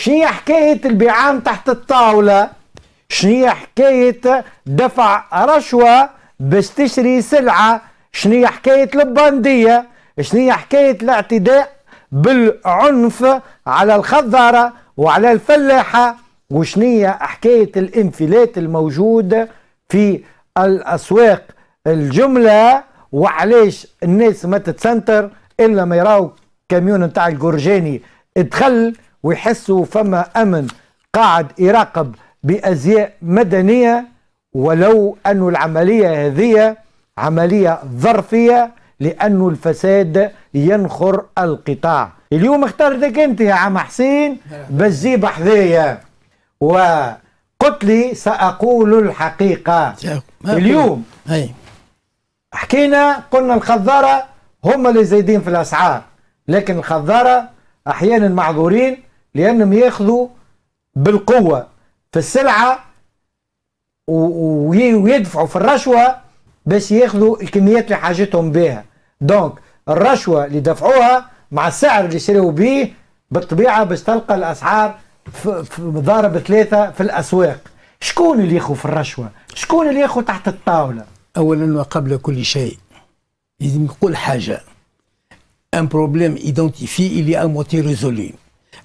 شنو حكاية البيعان تحت الطاولة شنو حكاية دفع رشوة باش تشري سلعة شنو حكاية البندية شنو حكاية الاعتداء بالعنف على الخضارة وعلى الفلاحة هي حكاية الانفلات الموجود في الأسواق الجملة وعلاش الناس ما تتسنتر إلا ما يراو كاميون نتاع الجرجاني ادخل ويحسوا فما أمن قاعد يراقب بأزياء مدنية ولو أن العملية هذه عملية ظرفية لأن الفساد ينخر القطاع اليوم اخترتك أنت يا عم حسين بزيب حذايا وقلت لي سأقول الحقيقة اليوم حكينا قلنا الخضارة هم اللي زايدين في الأسعار لكن الخضارة أحيانا معذورين لانهم ياخذوا بالقوه في السلعه ويدفعوا في الرشوه باش ياخذوا الكميات اللي حاجتهم بها دونك الرشوه اللي دفعوها مع السعر اللي شروا به بالطبيعه باش تلقى الاسعار ضارب ثلاثه في الاسواق شكون اللي ياخذ في الرشوه شكون اللي ياخذ تحت الطاوله اولا وقبل كل شيء لازم نقول حاجه ان بروبليم ايدنتيفي اللي ا موتي ريزولي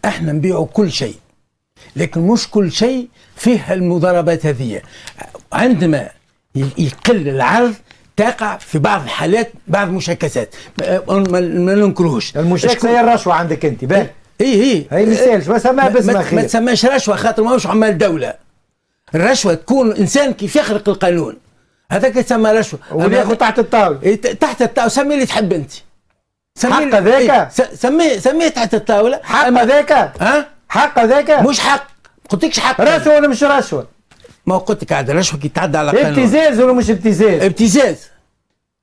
احنا نبيعوا كل شيء لكن مش كل شيء فيه المضاربات هذه عندما يقل العرض تقع في بعض الحالات بعض المشاكسات ما ننكروش المشاكسه هي الرشوه عندك انت باهي اي اي إيه. هي مثالش ما سماها باسم خير ما تسماش رشوه خاطر ماهوش عمال دوله الرشوه تكون انسان كيف يخرق القانون هذاك يسمى رشوه وياخذ تحت الطاوله إيه، تحت الطاوله سمي اللي تحب انت حق ذاك سميه سميه تحت الطاوله حق ذاك ها حق ذاك مش حق قلتلكش حق رشوه ولا مش رشوه ما قلت لك عاد رشوه كي تعدى على قانون ابتزاز ولا مش ابتزاز ابتزاز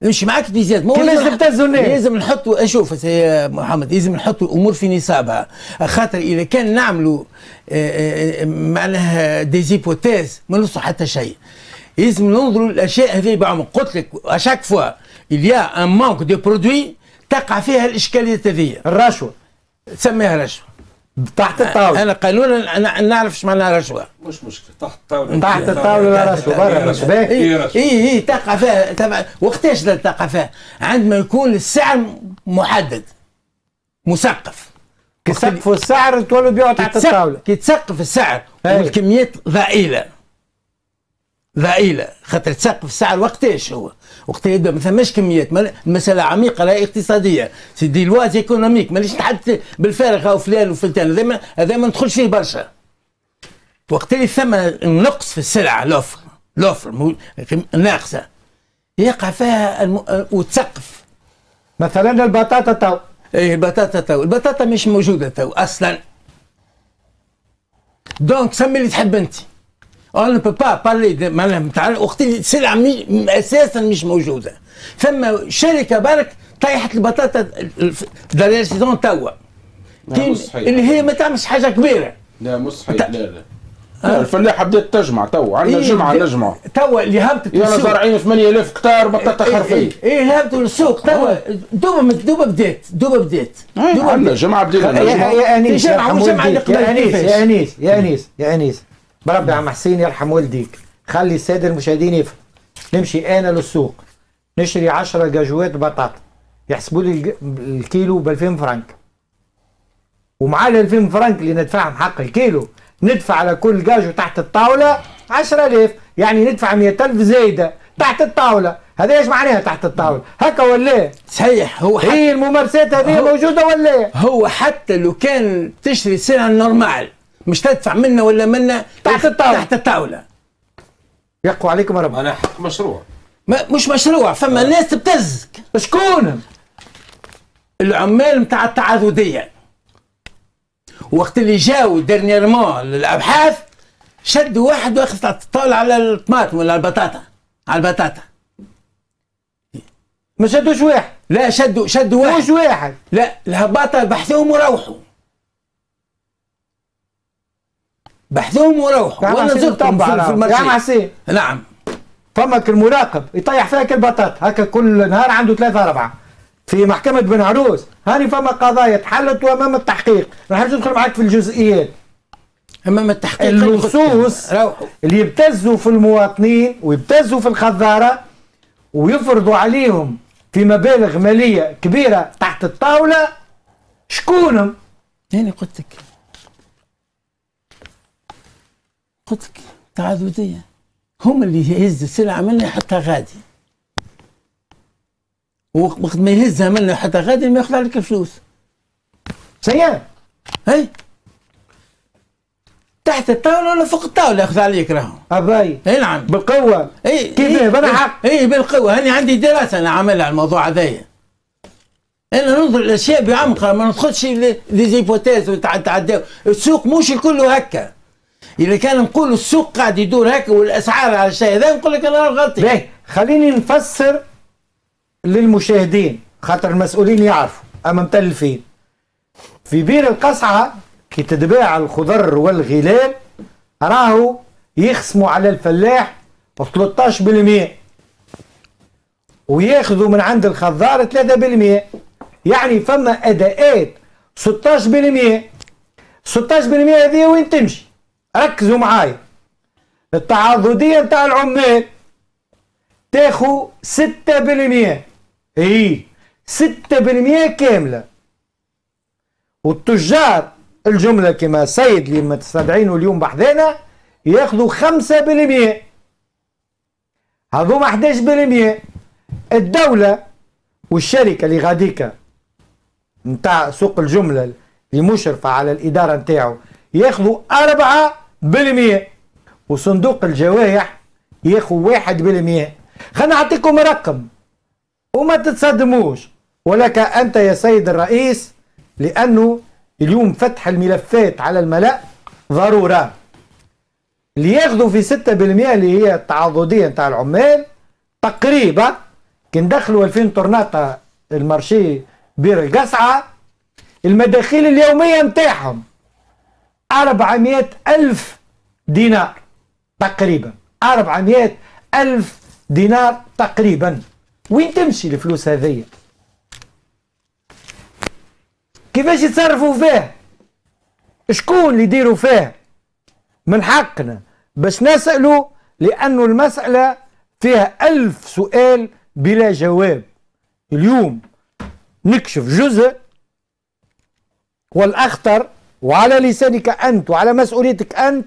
نمشي معاك ابتزاز لازم تبتزوا الناس لازم نحطوا اشوف سي محمد لازم نحطوا الامور في نصابها خاطر اذا كان نعملوا آه، آه، آه، معناها ديزيبوتيز ما نوصلوا حتى شيء لازم ننظروا الاشياء هذه بعمق قلت لك اشاك فوا il y a un manque de produits تقع فيها الاشكاليه هذه الرشوه تسميها رشوه تحت الطاولة أنا قانونا أنا نعرف إيش معناها رشوة مش مشكلة تحت الطاولة تحت الطاولة رشوة برا رشوة إي إي إيه، إيه، تقع فيها تبع وقتاش تقع فيها عندما يكون السعر محدد مسقف كي تسقف السعر تولوا تبيعوا تحت الطاولة كي تسقف السعر أيوه. والكميات ضئيلة ضئيله خاطر تسقف السعر وقتاش هو وقت يبدا ما ثماش كميات المساله عميقه لا اقتصاديه سي دي لواز ايكونوميك مانيش نتحدث بالفارغ او فلان وفلتان هذا ما هذا ما ندخلش فيه برشا وقت اللي ثم نقص في السلعه لوفر لوفر ناقصه يقع فيها الم... وتسقف مثلا البطاطا تو ايه البطاطا تو البطاطا مش موجوده تو اصلا دونك سمي اللي تحب انت اون بو با بارلي معناها تاع وقتين السلعه اساسا مش موجوده ثم شركه برك طيحت البطاطا دارير سيزون توا اللي هي ما تعملش حاجه كبيره لا مش صحيح لا لا آه. الفلاحه بدات تجمع تو عندنا إيه جمعه نجمعوا تو اللي هبطت يلا زارعين 8000 كتار بطاطا حرفيه إيه،, إيه،, إيه،, ايه هبطوا السوق تو دوبا دوبا بدات دوبا بدات دوبا عندنا جمعه بدينا يا انيس يا انيس يا انيس يا انيس برب يا عم حسين يرحم والديك خلي الساده المشاهدين يفهم نمشي انا للسوق نشري 10 جاجوات بطاطا يحسبوا لي الكيلو ب 2000 فرنك ومع ال 2000 فرنك اللي ندفعهم حق الكيلو ندفع على كل جاجو تحت الطاوله 10000 يعني ندفع 100000 زايده تحت الطاوله هذا ايش معناها تحت الطاوله هكا ولا صحيح هو حتى هي إيه، الممارسات هذه موجوده ولا هو حتى لو كان تشري سلعه نورمال مش تدفع منا ولا منا تحت الطاوله تحت الطاوله يقوى عليكم رب انا حق مشروع ما مش مشروع فما آه. ناس بتزك شكون العمال نتاع التعاضديه وقت اللي جاو ديرنييرمون للابحاث شد واحد واخذ تحت الطاوله على الطماطم ولا البطاطا على البطاطا ما شدوش واحد لا شدوا شدوا واحد مش واحد لا الهباطه بحثوهم وروحوا بحثهم وروحوا وانا زرتهم في المرشي يا معسي نعم فمك المراقب يطيح فيك البطاط هكا كل نهار عنده ثلاثة أربعة في محكمة بن عروس هاني فما قضايا تحلت وأمام التحقيق راح ندخل معاك في الجزئيات أمام التحقيق اللصوص اللي يبتزوا في المواطنين ويبتزوا في الخضارة ويفرضوا عليهم في مبالغ مالية كبيرة تحت الطاولة شكونهم؟ يعني قلت لك قلت لك تعاضديه هم اللي يهز السلعه منا حتى غادي وقت ما يهزها منا حتى غادي ما ياخذ عليك فلوس سيان هاي تحت الطاوله ولا فوق الطاوله ياخذ عليك راهو اباي اي نعم بالقوه اي كيف إيه بلا حق اي بالقوه هاني عندي دراسه انا عاملها على الموضوع هذايا انا ننظر للاشياء بعمق ما ندخلش لي زيبوتيز وتعداو السوق مش الكل هكا اذا كان نقول السوق قاعد يدور هكا والاسعار على الشيء هذا نقول لك انا غلطي باهي خليني نفسر للمشاهدين خاطر المسؤولين يعرفوا اما متلفين في بير القصعه كي تتباع الخضر والغلال راهو يخصموا على الفلاح 13% وياخذوا من عند الخضار 3% يعني فما اداءات 16% 16% هذه وين تمشي ركزوا معاي التعاضدية نتاع العمال تاخو ستة بالمية هي ستة بالمية كاملة والتجار الجملة كما السيد اللي مستدعينه اليوم بحذانا ياخذوا خمسة بالمية هذوما حداش بالمية الدولة والشركة اللي غاديكا نتاع سوق الجملة اللي مشرفة على الإدارة نتاعو ياخذوا أربعة بالمية وصندوق الجوائح ياخو واحد بالمية خلنا نعطيكم رقم وما تتصدموش ولك أنت يا سيد الرئيس لأنه اليوم فتح الملفات على الملأ ضرورة اللي ياخذوا في 6% اللي هي التعاضدية نتاع العمال تقريبا كي ندخلوا 2000 طرناطة المارشي بير القصعة المداخيل اليومية نتاعهم 400 ألف دينار تقريبا 400 ألف دينار تقريبا وين تمشي الفلوس هذيا كيفاش يتصرفوا فيه شكون اللي يديروا فيه من حقنا باش نسألوا لأنه المسألة فيها ألف سؤال بلا جواب اليوم نكشف جزء والأخطر وعلى لسانك أنت وعلى مسؤوليتك أنت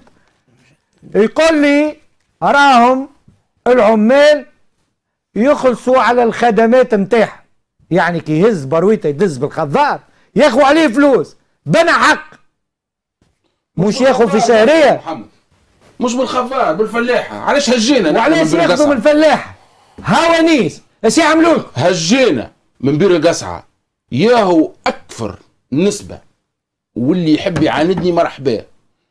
يقول لي راهم العمال يخلصوا على الخدمات نتاعهم يعني كي يهز برويته يدز بالخضار ياخو عليه فلوس بنا حق مش ياخو في شهريه مش بالخضار بالفلاحه علاش هجينا علاش ياخذوا من الفلاحه هوانيس اش يعملوا هجينا من بير القصعه ياهو اكثر نسبه واللي يحب يعاندني مرحبا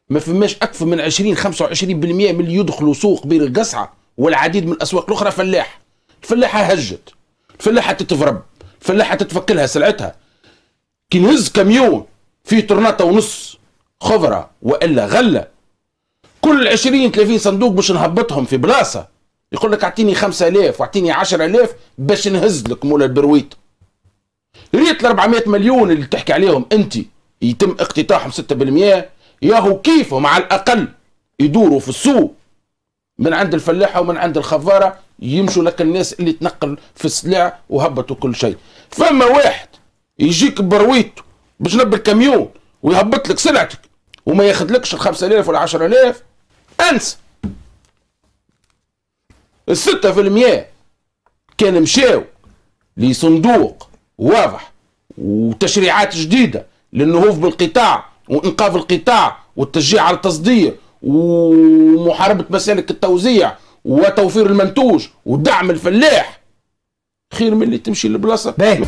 ما فماش اكثر من 20 25% من اللي يدخلوا سوق بير القصعه والعديد من الاسواق الاخرى فلاح الفلاحه هجت الفلاحه تتفرب الفلاحه تتفكلها سلعتها كي نهز كاميون فيه طرناطه ونص خضره والا غله كل 20 30 صندوق باش نهبطهم في بلاصه يقول لك اعطيني 5000 واعطيني 10000 باش نهز لك مول البرويت ريت ال 400 مليون اللي تحكي عليهم انت يتم اقتطاعهم 6% ياهو كيفهم على الاقل يدوروا في السوق من عند الفلاحه ومن عند الخفاره يمشوا لك الناس اللي تنقل في السلع وهبطوا كل شيء فما واحد يجيك برويته بجنب الكاميون ويهبط لك سلعتك وما ياخذلكش ال 5000 ولا 10000 انسى ال 6% كان مشاو لصندوق واضح وتشريعات جديده للنهوض بالقطاع وانقاذ القطاع والتشجيع على التصدير ومحاربه مسالك التوزيع وتوفير المنتوج ودعم الفلاح خير من اللي تمشي لبلاصه